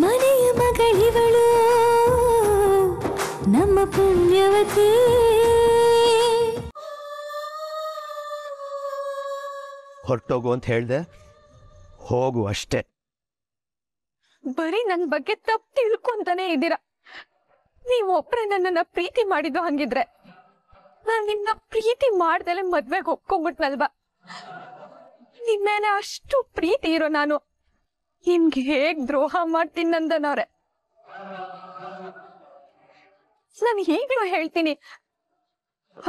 ಮನೆಯ ಮಗಳಿವಳು ನಮ್ಮ ಪುಣ್ಯವತಿ ಹೊರಟೋಗು ಅಂತ ಹೇಳ್ದೆ ಹೋಗು ಅಷ್ಟೇ ಬರೀ ನನ್ ಬಗ್ಗೆ ತಪ್ಪು ತಿಳ್ಕೊಂತಾನೆ ಇದ್ದೀರ ನೀವು ಒಬ್ರೆ ನನ್ನನ್ನ ಪ್ರೀತಿ ಮಾಡಿದ್ದು ಹಂಗಿದ್ರೆ ನಾನ್ ನಿನ್ನ ಪ್ರೀತಿ ಮಾಡ್ದಲೆ ಮದ್ವೆಗೆ ಒಪ್ಕೊಂಡ್ಬಿಟ್ನಲ್ವಾ ನಿಮ್ಮೇಲೆ ಅಷ್ಟು ಪ್ರೀತಿ ಇರೋ ನಾನು ನಿಮ್ಗೆ ಹೇಗ್ ದ್ರೋಹ ಮಾಡ್ತೀನಂದನವ್ರೆ ನಾನು ಹೇಗ್ಲೂ ಹೇಳ್ತೀನಿ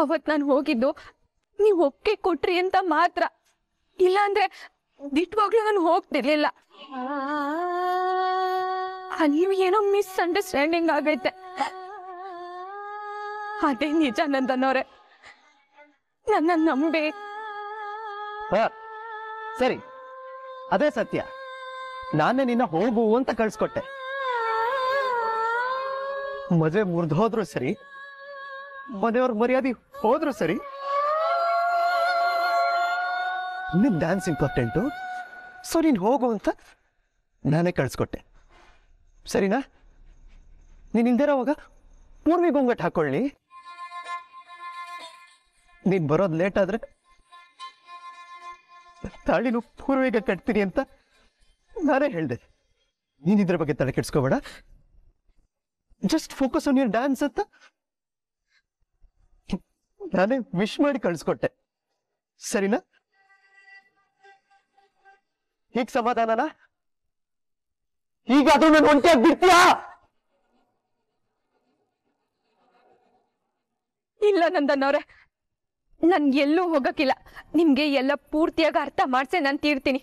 ಅವತ್ ನಾನು ಹೋಗಿದ್ದು ನೀವು ಒಪ್ಪಿಗೆ ಕೊಟ್ರಿ ಅಂತ ಮಾತ್ರ ಇಲ್ಲ ಅಂದ್ರೆ ದಿಟ್ವಾಗ್ಲೂ ನಾನು ಹೋಗ್ತಿರ್ಲಿಲ್ಲ ನೀವು ಏನೋ ಮಿಸ್ಅಂಡರ್ಸ್ಟ್ಯಾಂಡಿಂಗ್ ಆಗೈತೆ ಅದೇ ನಿಜ ನಂದನವ್ರೆ ನನ್ನ ನಂಬೆ ಸರಿ ಅದೇ ಸತ್ಯ ನಾನೇ ನಿನ್ನ ಹೋಗು ಅಂತ ಕಳ್ಸ್ಕೊಟ್ಟೆ ಮದುವೆ ಮುರಿದು ಹೋದ್ರು ಸರಿ ಮನೆಯವ್ರ ಮರ್ಯಾದೆ ಹೋದ್ರು ಸರಿ ನಿನ್ ಡ್ಯಾನ್ಸ್ ಇಂಪಾರ್ಟೆಂಟು ಸೊ ನೀನ್ ಹೋಗು ಅಂತ ನಾನೇ ಕಳ್ಸ್ಕೊಟ್ಟೆ ಸರಿನಾ ನೀನು ಇಲ್ದಿರೋವಾಗ ಪೂರ್ವಿ ಗೊಂಗಟ್ ಹಾಕೊಳ್ಳಿ ನೀನ್ ಬರೋದು ಲೇಟ್ ಆದ್ರೆ ತಾಳಿನೂ ಪೂರ್ವಿಗೆ ಕಟ್ತೀನಿ ಅಂತ ನಾನೇ ಹೇಳಿದೆ ನೀನು ಇದ್ರ ಬಗ್ಗೆ ತಲೆ ಕೆಡ್ಸ್ಕೋಬೇಡ just focus on your dance ಅಂತ ನಾನೇ ವಿಶ್ ಮಾಡಿ ಕಳಿಸ್ಕೊಟ್ಟೆ ಸರಿನಾ ಹೀಗ್ ಸಮಾಧಾನನಾ ಹೀಗಾದ್ರೂ ನಾನು ಒಂಟಿಯಾಗಿ ಬಿಡ್ತೀಯಾ ಇಲ್ಲ ನಂದನ್ನವ್ರೆ ಎಲ್ಲೂ ಹೋಗಕ್ಕಿಲ್ಲ ನಿಮ್ಗೆ ಎಲ್ಲ ಪೂರ್ತಿಯಾಗಿ ಅರ್ಥ ಮಾಡ್ಸೆ ನಾನು ತೀರ್ತೀನಿ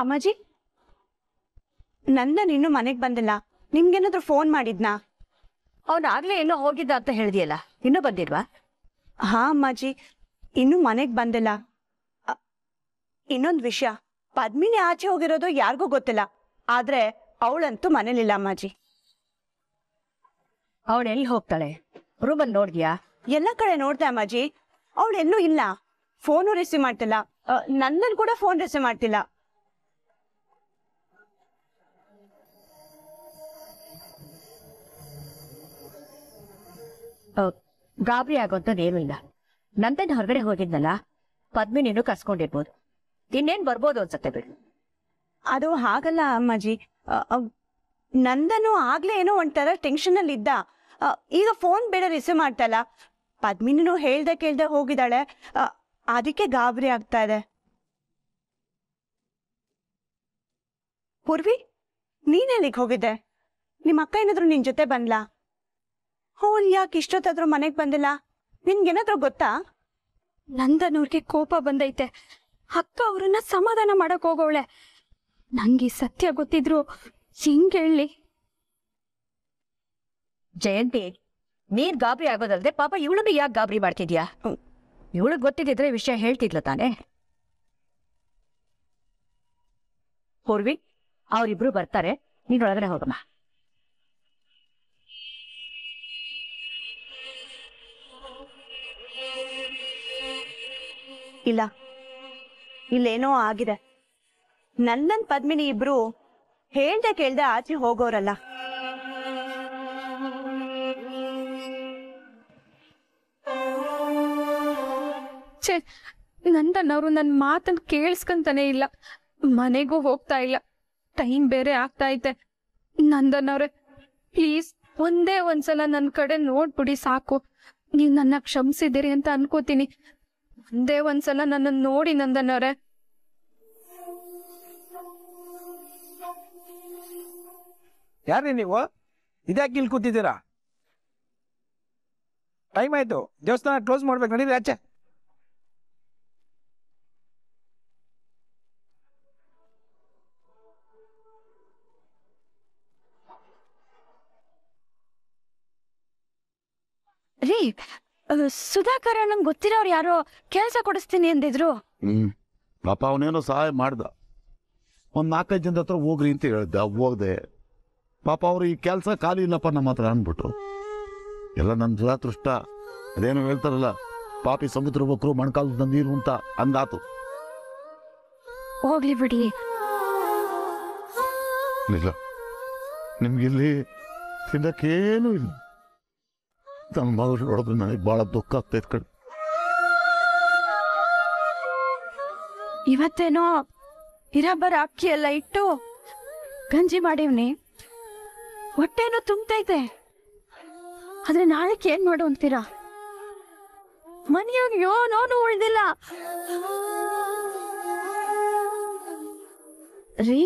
ಅಮ್ಮಾಜಿ ನಂದನ್ ಇನ್ನೂ ಮನೆಗೆ ಬಂದಿಲ್ಲ ನಿಮ್ಗೇನಾದ್ರೂ ಫೋನ್ ಮಾಡಿದ್ನಾ ಅವನಾಗ್ಲೇ ಏನೋ ಹೋಗಿದ್ದ ಅಂತ ಹೇಳಿದ್ಯಲ್ಲ ಇನ್ನೂ ಬಂದಿಲ್ವಾ ಹಾ ಅಮ್ಮಾಜಿ ಇನ್ನೂ ಮನೆಗೆ ಬಂದಿಲ್ಲ ಇನ್ನೊಂದು ವಿಷಯ ಪದ್ಮಿನಿ ಆಚೆ ಹೋಗಿರೋದು ಯಾರಿಗೂ ಗೊತ್ತಿಲ್ಲ ಆದ್ರೆ ಅವಳಂತೂ ಮನೇಲಿಲ್ಲ ಅಮ್ಮಾಜಿ ಅವಳು ಎಲ್ಲಿ ಹೋಗ್ತಾಳೆ ರೂಮಲ್ಲಿ ನೋಡಿದ್ಯಾ ಎಲ್ಲ ಕಡೆ ನೋಡ್ದೆ ಅಮ್ಮಾಜಿ ಅವಳೆಲ್ಲೂ ಇಲ್ಲ ಫೋನು ರಿಸೀವ್ ಮಾಡ್ತಿಲ್ಲ ನನ್ನನ್ನು ಕೂಡ ಫೋನ್ ರಿಸೀವ್ ಮಾಡ್ತಿಲ್ಲ ಗಾಬರಿ ಆಗೋಂಥದ್ದೇನೂ ಇಲ್ಲ ನಂದನ್ ಹೊರಗಡೆ ಹೋಗಿದ್ನಲ್ಲ ಪದ್ಮಿನಿನೂ ಕಸ್ಕೊಂಡಿರ್ಬೋದು ಇನ್ನೇನ್ ಬರ್ಬೋದು ಅನ್ಸತ್ತೆ ಬಿಡು ಅದು ಹಾಗಲ್ಲ ಅಮ್ಮಾಜಿ ನಂದನು ಆಗ್ಲೇ ಏನೋ ಒಂಥರ ಟೆನ್ಷನ್ ಅಲ್ಲಿ ಇದ್ದ ಈಗ ಫೋನ್ ಬೇಡ ರಿಸೀವ್ ಮಾಡ್ತಲ್ಲ ಪದ್ಮಿನೂ ಹೇಳ್ದೆ ಕೇಳ್ದೆ ಹೋಗಿದ್ದಾಳೆ ಅದಕ್ಕೆ ಗಾಬರಿ ಆಗ್ತಾ ಇದೆ ಪೂರ್ವಿ ನೀನ್ ಎಲ್ಲಿಗೆ ಹೋಗಿದ್ದೆ ನಿಮ್ಮ ಅಕ್ಕ ಏನಾದ್ರು ನಿನ್ ಜೊತೆ ಬಂದ್ಲಾ ಹ್ಞೂ ಯಾಕೆ ಇಷ್ಟೊತ್ತಾದ್ರೂ ಮನೆಗೆ ಬಂದಿಲ್ಲ ನಿನ್ಗೇನಾದ್ರೂ ಗೊತ್ತಾ ನಂದನೂರ್ಗೆ ಕೋಪ ಬಂದೈತೆ ಅಕ್ಕ ಅವ್ರನ್ನ ಸಮಾಧಾನ ಮಾಡಕ್ ಹೋಗೋಳೆ ನಂಗೆ ಸತ್ಯ ಗೊತ್ತಿದ್ರು ಹಿಂಗ್ ಹೇಳಿ ಜಯಂತಿ ನೀನ್ ಗಾಬರಿ ಆಗೋದಲ್ದೆ ಪಾಪ ಇವಳನ್ನು ಯಾಕೆ ಗಾಬರಿ ಮಾಡ್ತಿದ್ಯಾ ಇವಳಗ್ ಗೊತ್ತಿದ್ದಿದ್ರೆ ವಿಷಯ ಹೇಳ್ತಿದ್ಲ ತಾನೆ ಪೂರ್ವಿ ಅವರಿಬ್ರು ಬರ್ತಾರೆ ನೀನ್ ಒಳಗಡೆ ಹೋಗಮ್ಮ ಇಲ್ಲ ಇಲ್ಲೇನೋ ಆಗಿದೆ ನನ್ನನ್ ಪದ್ಮಿನಿ ಇಬ್ರು ಹೇಳ್ದೆ ಕೇಳ್ದೆ ಆಚೆ ಹೋಗೋರಲ್ಲ ಛೇ ನಂದನ್ನವರು ನನ್ನ ಮಾತನ್ನ ಕೇಳಿಸ್ಕೊಂತಾನೆ ಇಲ್ಲ ಮನೆಗೂ ಹೋಗ್ತಾ ಇಲ್ಲ ಟೈಮ್ ಬೇರೆ ಆಗ್ತಾ ಐತೆ ನಂದನವ್ರೆ ಪ್ಲೀಸ್ ಒಂದೇ ಒಂದ್ಸಲ ನನ್ ಕಡೆ ನೋಡ್ಬಿಡಿ ಸಾಕು ನೀವ್ ನನ್ನ ಕ್ಷಮಿಸಿದಿರಿ ಅಂತ ಅನ್ಕೋತೀನಿ ಒಂದೇ ಒಂದ್ಸಲ ನನ್ನನ್ನು ನೋಡಿ ನಂದನವ್ರೆ ಯಾರೀ ನೀವು ಇದ್ಯಾಕೆ ಇಲ್ಲಿ ಕೂತಿದ್ದೀರಾ ಟೈಮ್ ಆಯ್ತು ದೇವಸ್ಥಾನ ಕ್ಲೋಸ್ ಮಾಡ್ಬೇಕು ನಡೀರಿ ಆಚೆ ರೀ ಸುಧಾಕರ್ ನಂಗೆ ಗೊತ್ತಿರೋರು ಯಾರೋ ಕೆಲಸ ಕೊಡಿಸ್ತೀನಿ ಅಂದಿದ್ರು ಹ್ಮ್ ಪಾಪ ಅವನೇನೋ ಸಹಾಯ ಮಾಡ್ದ ಒಂದು ನಾಲ್ಕೈದು ಜನದ ಹತ್ರ ಹೋಗ್ರಿ ಅಂತ ಹೇಳ್ದೆ ಹೋಗ್ದೆ ಪಾಪ ಅವ್ರು ಈ ಕೆಲಸ ಖಾಲಿ ಇಲ್ಲಪ್ಪ ನಮ್ಮ ಹತ್ರ ಅಂದ್ಬಿಟ್ರು ಎಲ್ಲ ನನ್ನ ತೃಷ್ಟ ಅದೇನೋ ಹೇಳ್ತಾರಲ್ಲ ಪಾಪಿ ಸಮುದ್ರ ಬಕ್ರು ಮಣ್ಕಾಲದ ನೀರು ಅಂತ ಅಂದಾತು ಹೋಗ್ಲಿ ಬಿಡಿ ಇಲ್ಲ ನಿಮ್ಗಿಲ್ಲಿ ತಿನ್ನಕ್ಕೇನು ಇಲ್ಲ ತನ್ನ ಮಗಳು ನೋಡಿದ್ರೆ ನನಗೆ ಭಾಳ ದುಃಖ ಆಗ್ತೈತೆ ಕಡೆ ಇವತ್ತೇನೋ ಇರಬರ ಅಕ್ಕಿ ಎಲ್ಲ ಇಟ್ಟು ಗಂಜಿ ಮಾಡಿವ್ನಿ ಹೊಟ್ಟೆನೋ ತುಂಬ್ತೈತೆ ಆದ್ರೆ ನಾಳೆಕ್ಕೆ ಏನ್ ಮಾಡು ಅಂತೀರಾ ಮನೆಯಾಗ ಯೋನೋನು ಉಳ್ದಿಲ್ಲ ರೀ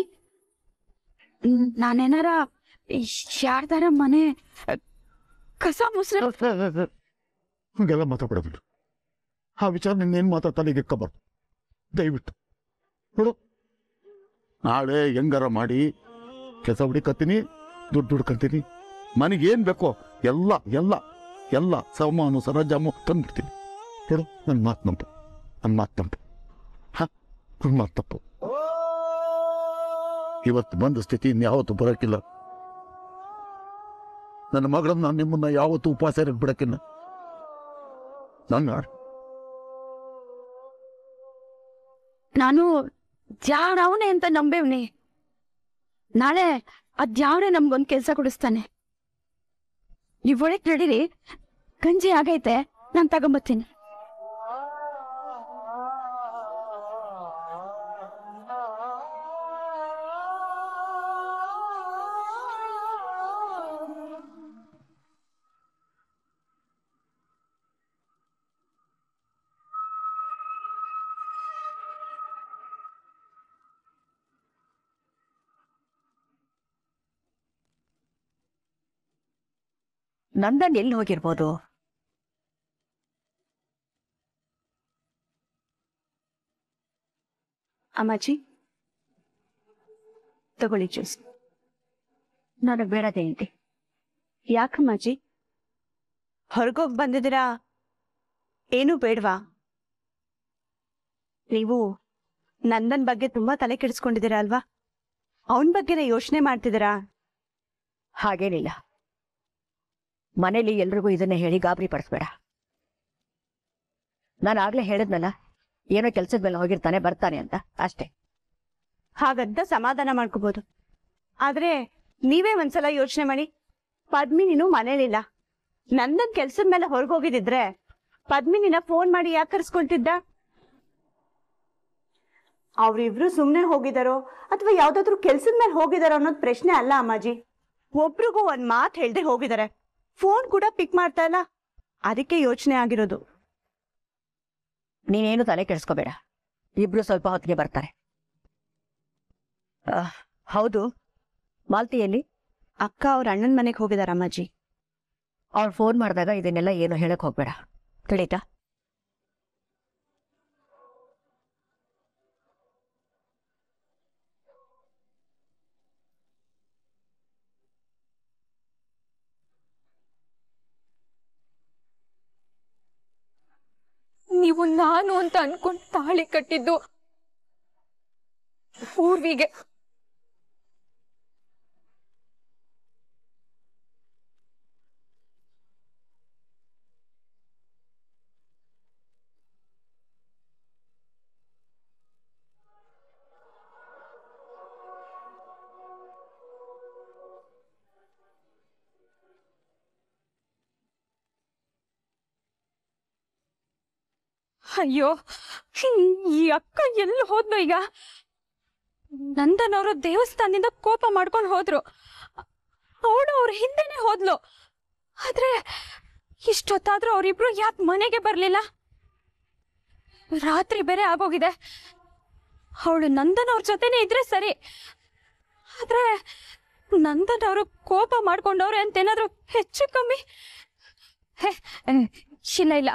ನಾನೇನಾರ ಯಾರ್ದಾರ ಮನೆ ಕಸ ಮುಸ್ರೆ ಹೀಗೆಲ್ಲ ಮಾತಾಡೋದಿಲ್ಲ ಆ ವಿಚಾರ ನಿನ್ನೇನು ಮಾತಾಡ್ತಾನೆ ಈಗ ಕಬಾರ್ದು ದಯವಿಟ್ಟು ನೋಡು ನಾಳೆ ಹೆಂಗಾರ ಮಾಡಿ ಕೆಲಸ ಹುಡುಕತ್ತೀನಿ ದುಡ್ಡು ದುಡ್ಡು ಮನೆಗೆ ಏನು ಬೇಕೋ ಎಲ್ಲ ಎಲ್ಲ ಎಲ್ಲ ಸಮಾನು ಸರಜಾಮು ತಂದ್ಬಿಡ್ತೀನಿ ನೋಡು ನನ್ನ ಮಾತು ನಂಬ ನನ್ನ ಮಾತು ನಂಬ ಹಾಂ ನನ್ನ ಮಾತು ತಪ್ಪು ಇವತ್ತು ಬಂದ ಸ್ಥಿತಿ ಇನ್ನು ಇನ್ಯಾವತ್ತು ಬರೋಕ್ಕಿಲ್ಲ ನನ್ನ ಮಗಳನ್ನ ನಾನು ನಿಮ್ಮನ್ನ ಯಾವತ್ತೂ ಉಪವಾಸ ಇರಕ್ಕೆ ನಾನು ನನ್ನ ನಾನು ಅವನೇ ಅಂತ ನಂಬೇವ್ನಿ ನಾಳೆ ಅದ್ಯಾವನೇ ನಮ್ಗೊಂದು ಕೆಲಸ ಕೊಡಿಸ್ತಾನೆ ನೀವ್ ಒಳಗೆ ಗಂಜಿ ಆಗೈತೆ ನಾನು ತಗೊಂಬತ್ತೀನಿ ನಂದನ್ ಎಲ್ಲಿ ಹೋಗಿರ್ಬೋದು ಅಮ್ಮಾಜಿ ತಗೊಳ್ಳಿ ಜ್ಯೂಸ್ ನನಗೆ ಬೇಡದೆ ಅಂತೆ ಯಾಕಮ್ಮಾಜಿ ಹೊರಗೋಗ್ ಬಂದಿದ್ದೀರಾ ಏನೂ ಬೇಡವಾ ನೀವು ನಂದನ್ ಬಗ್ಗೆ ತುಂಬಾ ತಲೆ ಕೆಡಿಸ್ಕೊಂಡಿದ್ದೀರಾ ಅಲ್ವಾ ಅವನ ಬಗ್ಗೆನೇ ಯೋಚನೆ ಮಾಡ್ತಿದ್ದೀರಾ ಹಾಗೇನಿಲ್ಲ ಮನೇಲಿ ಎಲ್ರಿಗೂ ಇದನ್ನ ಹೇಳಿ ಗಾಬರಿ ಪಡಿಸ್ಬೇಡ ನಾನು ಆಗ್ಲೇ ಹೇಳಿದ್ನಲ್ಲ ಏನೋ ಕೆಲ್ಸದ ಮೇಲೆ ಹೋಗಿರ್ತಾನೆ ಬರ್ತಾನೆ ಅಂತ ಅಷ್ಟೇ ಹಾಗಂತ ಸಮಾಧಾನ ಮಾಡ್ಕೋಬಹುದು ಆದ್ರೆ ನೀವೇ ಒಂದ್ಸಲ ಯೋಚನೆ ಮಾಡಿ ಪದ್ಮಿನಿನೂ ಮನೇಲಿಲ್ಲ ನಂದನ್ ಕೆಲ್ಸದ ಮೇಲೆ ಹೊರಗೋಗಿದ್ರೆ ಪದ್ಮಿನಿನ ಫೋನ್ ಮಾಡಿ ಯಾಕೆ ಕರ್ಸ್ಕೊಳ್ತಿದ್ದ ಅವ್ರಿಬ್ರು ಸುಮ್ನೆ ಹೋಗಿದಾರೋ ಅಥವಾ ಯಾವ್ದಾದ್ರು ಕೆಲ್ಸದ ಮೇಲೆ ಹೋಗಿದಾರೋ ಅನ್ನೋದು ಪ್ರಶ್ನೆ ಅಲ್ಲ ಅಮ್ಮಾಜಿ ಒಬ್ರಿಗೂ ಒಂದ್ ಮಾತು ಹೇಳ್ದೆ ಹೋಗಿದ್ದಾರೆ ಫೋನ್ ಕೂಡ ಪಿಕ್ ಮಾಡ್ತಾ ಇಲ್ಲ ಅದಕ್ಕೆ ಯೋಚನೆ ಆಗಿರೋದು ನೀನೇನು ತಲೆ ಕೆಡಿಸ್ಕೋಬೇಡ ಇಬ್ರು ಸ್ವಲ್ಪ ಹೊತ್ತಿಗೆ ಬರ್ತಾರೆ ಹೌದು ಮಾಲ್ತಿಯಲ್ಲಿ ಅಕ್ಕ ಅವ್ರ ಅಣ್ಣನ ಮನೆಗೆ ಹೋಗಿದಾರ ಅಮ್ಮಾಜಿ ಅವ್ರು ಫೋನ್ ಮಾಡಿದಾಗ ಇದನ್ನೆಲ್ಲ ಏನು ಹೇಳಕ್ ಹೋಗ್ಬೇಡ ತಿಳೀತಾ ನಾನು ಅಂತ ಅನ್ಕೊಂಡು ತಾಳಿ ಕಟ್ಟಿದ್ದು ಪೂರ್ವಿಗೆ ಅಯ್ಯೋ ಈ ಅಕ್ಕ ಎಲ್ಲಿ ಹೋದ್ಲು ಈಗ ನಂದನವರು ದೇವಸ್ಥಾನದಿಂದ ಕೋಪ ಮಾಡ್ಕೊಂಡು ಹೋದ್ರು ಅವಳು ಅವ್ರ ಹಿಂದೆನೆ ಹೋದ್ಲು ಆದ್ರೆ ಇಷ್ಟೊತ್ತಾದ್ರೂ ಅವರಿಬ್ರು ಯಾಕೆ ಮನೆಗೆ ಬರ್ಲಿಲ್ಲ ರಾತ್ರಿ ಬೇರೆ ಆಗೋಗಿದೆ ಅವಳು ನಂದನ್ ಅವ್ರ ಜೊತೆನೆ ಇದ್ರೆ ಸರಿ ಆದ್ರೆ ನಂದನ್ ಅವರು ಕೋಪ ಮಾಡ್ಕೊಂಡವ್ರೆ ಅಂತೇನಾದ್ರು ಹೆಚ್ಚು ಕಮ್ಮಿ ಇಲ್ಲ ಇಲ್ಲ